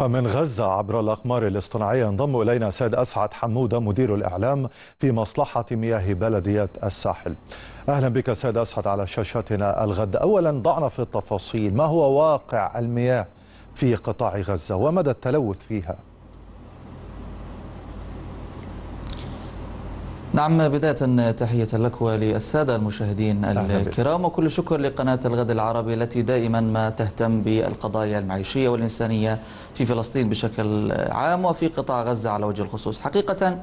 ومن غزة عبر الأقمار الاصطناعية ينضم إلينا السيد أسعد حمودة مدير الإعلام في مصلحة مياه بلدية الساحل أهلا بك سيد أسعد على شاشتنا الغد أولا ضعنا في التفاصيل ما هو واقع المياه في قطاع غزة ومدى التلوث فيها نعم بداية تحية لك وللسادة المشاهدين الكرام وكل شكر لقناة الغد العربي التي دائما ما تهتم بالقضايا المعيشية والإنسانية في فلسطين بشكل عام وفي قطاع غزة على وجه الخصوص حقيقة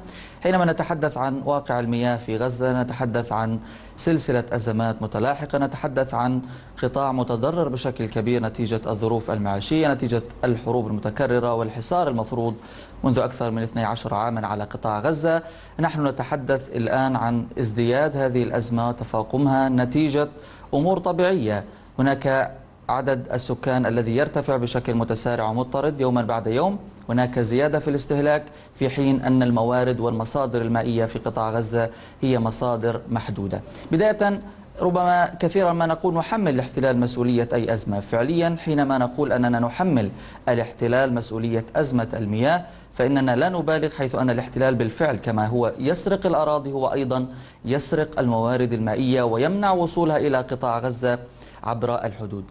حينما نتحدث عن واقع المياه في غزة نتحدث عن سلسلة أزمات متلاحقة نتحدث عن قطاع متضرر بشكل كبير نتيجة الظروف المعيشية نتيجة الحروب المتكررة والحصار المفروض منذ أكثر من 12 عاما على قطاع غزة نحن نتحدث الآن عن ازدياد هذه الأزمة وتفاقمها نتيجة أمور طبيعية هناك عدد السكان الذي يرتفع بشكل متسارع ومضطرد يوما بعد يوم هناك زيادة في الاستهلاك في حين أن الموارد والمصادر المائية في قطاع غزة هي مصادر محدودة بداية ربما كثيرا ما نقول نحمل الاحتلال مسؤولية أي أزمة فعليا حينما نقول أننا نحمل الاحتلال مسؤولية أزمة المياه فإننا لا نبالغ حيث أن الاحتلال بالفعل كما هو يسرق الأراضي هو أيضا يسرق الموارد المائية ويمنع وصولها إلى قطاع غزة عبر الحدود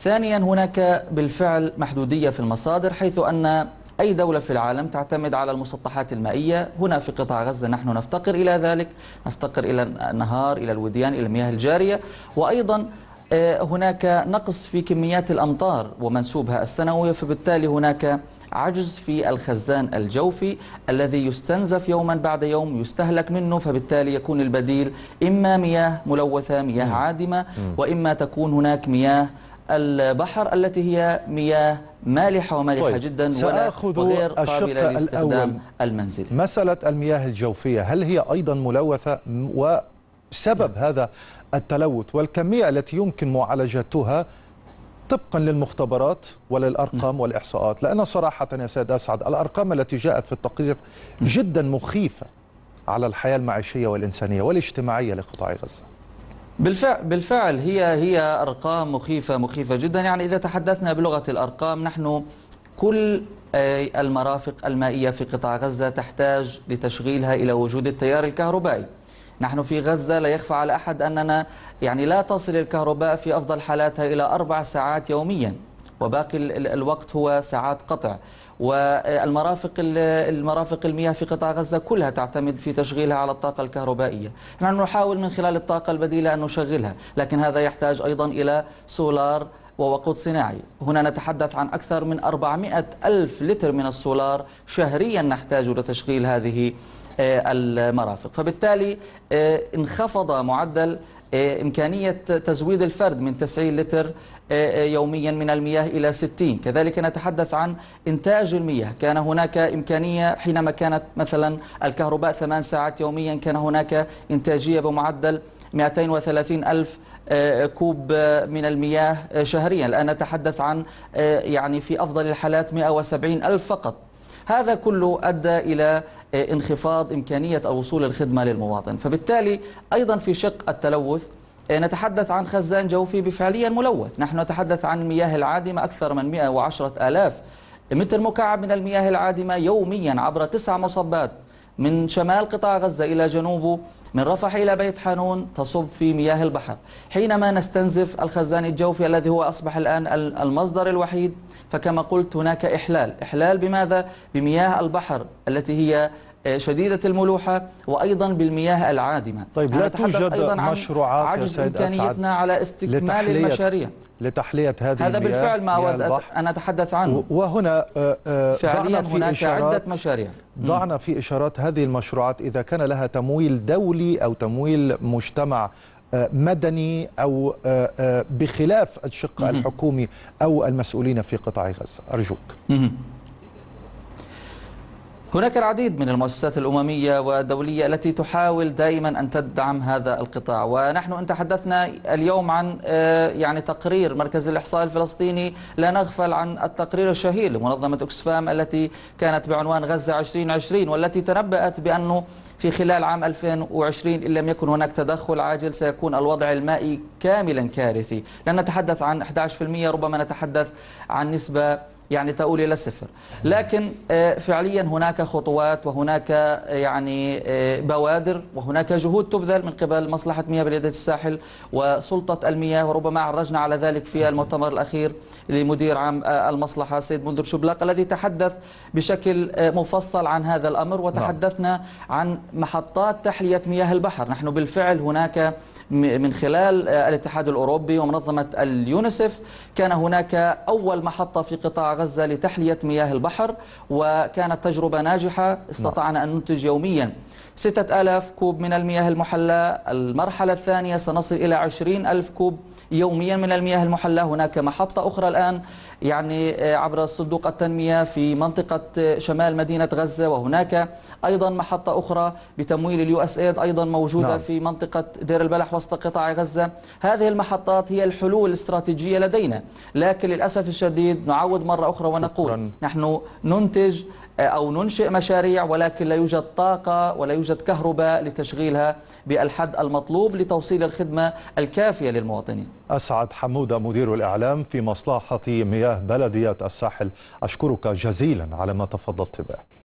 ثانيا هناك بالفعل محدودية في المصادر حيث أن أي دولة في العالم تعتمد على المسطحات المائية هنا في قطاع غزة نحن نفتقر إلى ذلك نفتقر إلى النهار إلى الوديان إلى المياه الجارية وأيضا آه، هناك نقص في كميات الأمطار ومنسوبها السنوية فبالتالي هناك عجز في الخزان الجوفي الذي يستنزف يوما بعد يوم يستهلك منه فبالتالي يكون البديل إما مياه ملوثة مياه عادمة وإما تكون هناك مياه البحر التي هي مياه مالحة ومالحة طيب جدا سأخذ وغير قابلة للاستخدام المنزلي مسألة المياه الجوفية هل هي أيضا ملوثة وسبب م. نعم. هذا التلوث والكمية التي يمكن معالجتها طبقا للمختبرات وللأرقام نعم. والإحصاءات لأن صراحة يا سيد أسعد الأرقام التي جاءت في التقرير نعم. جدا مخيفة على الحياة المعيشية والإنسانية والاجتماعية لقطاع غزة بالفعل بالفعل هي هي ارقام مخيفه مخيفه جدا يعني اذا تحدثنا بلغه الارقام نحن كل آه، المرافق المائيه في قطاع غزه تحتاج لتشغيلها الى وجود التيار الكهربائي. نحن في غزه لا يخفى على احد اننا يعني لا تصل الكهرباء في افضل حالاتها الى اربع ساعات يوميا وباقي الوقت هو ساعات قطع والمرافق المرافق المياه في قطاع غزة كلها تعتمد في تشغيلها على الطاقة الكهربائية نحن نحاول من خلال الطاقة البديلة أن نشغلها لكن هذا يحتاج أيضا إلى سولار ووقود صناعي هنا نتحدث عن أكثر من 400 ألف لتر من السولار شهريا نحتاج لتشغيل هذه آه، المرافق فبالتالي آه، انخفض معدل آه، إمكانية تزويد الفرد من 90 لتر آه، آه، يوميا من المياه إلى 60 كذلك نتحدث عن إنتاج المياه كان هناك إمكانية حينما كانت مثلا الكهرباء ثمان ساعات يوميا كان هناك إنتاجية بمعدل 230 ألف آه، كوب من المياه شهريا الآن نتحدث عن يعني في أفضل الحالات 170 ألف فقط هذا كله أدى إلى انخفاض إمكانية الوصول الخدمة للمواطن فبالتالي أيضا في شق التلوث إيه، نتحدث عن خزان جوفي بفعليا ملوث نحن نتحدث عن المياه العادمة أكثر من 110 ألاف متر مكعب من المياه العادمة يوميا عبر تسع مصبات من شمال قطاع غزة إلى جنوبه من رفح إلى بيت حانون تصب في مياه البحر حينما نستنزف الخزان الجوفي الذي هو أصبح الآن المصدر الوحيد فكما قلت هناك إحلال إحلال بماذا؟ بمياه البحر التي هي شديدة الملوحة وأيضا بالمياه العادمة طيب لا توجد أيضا مشروعات عجز يا سيد إمكانيتنا أسعد على استكمال لتحلية المشاريع لتحلية هذه هذا بالفعل ما أود أن أتحدث عنه وهنا آه، آه، فعليا هناك عدة مشاريع ضعنا في إشارات هذه المشروعات إذا كان لها تمويل دولي أو تمويل مجتمع آه، مدني أو بخلاف الشق الحكومي أو المسؤولين في قطاع غزة أرجوك هناك العديد من المؤسسات الأممية والدولية التي تحاول دائما أن تدعم هذا القطاع ونحن أن تحدثنا اليوم عن آه، يعني تقرير مركز الإحصاء الفلسطيني لا نغفل عن التقرير الشهير لمنظمة أكسفام التي كانت بعنوان غزة 2020 والتي تنبأت بأنه في خلال عام 2020 إن لم يكن هناك تدخل عاجل سيكون الوضع المائي كاملا كارثي لن نتحدث عن 11% ربما نتحدث عن نسبة يعني تؤول إلى الصفر لكن آه، فعليا هناك خطوات وهناك آه، يعني آه، بوادر وهناك جهود تبذل من قبل مصلحة مياه بلديه الساحل وسلطة المياه وربما عرجنا على ذلك في المؤتمر الأخير لمدير عام المصلحة سيد منذر شبلاق الذي تحدث بشكل مفصل عن هذا الأمر نعم. وتحدثنا عن محطات تحلية مياه البحر نحن بالفعل هناك من خلال الاتحاد الأوروبي ومنظمة اليونيسف كان هناك أول محطة في قطاع غزة لتحلية مياه البحر وكانت تجربة ناجحة استطعنا أن ننتج يوميا ستة ألاف كوب من المياه المحلى المرحلة الثانية سنصل إلى عشرين ألف كوب يوميا من المياه المحلى هناك محطة أخرى الآن يعني آه، عبر صندوق التنمية في منطقة آه، شمال مدينة غزة وهناك أيضا محطة أخرى بتمويل اليو اس ايد أيضا موجودة نعم. في منطقة دير البلح وسط قطاع غزة هذه المحطات هي الحلول الاستراتيجية لدينا لكن للأسف الشديد نعود مرة مرة أخرى ونقول شكرا. نحن ننتج آه، أو ننشئ مشاريع ولكن لا يوجد طاقة ولا يوجد كهرباء لتشغيلها بالحد المطلوب لتوصيل الخدمة الكافية للمواطنين أسعد حمودة مدير الإعلام في مصلحة مياه بلدية الساحل أشكرك جزيلا على ما تفضلت به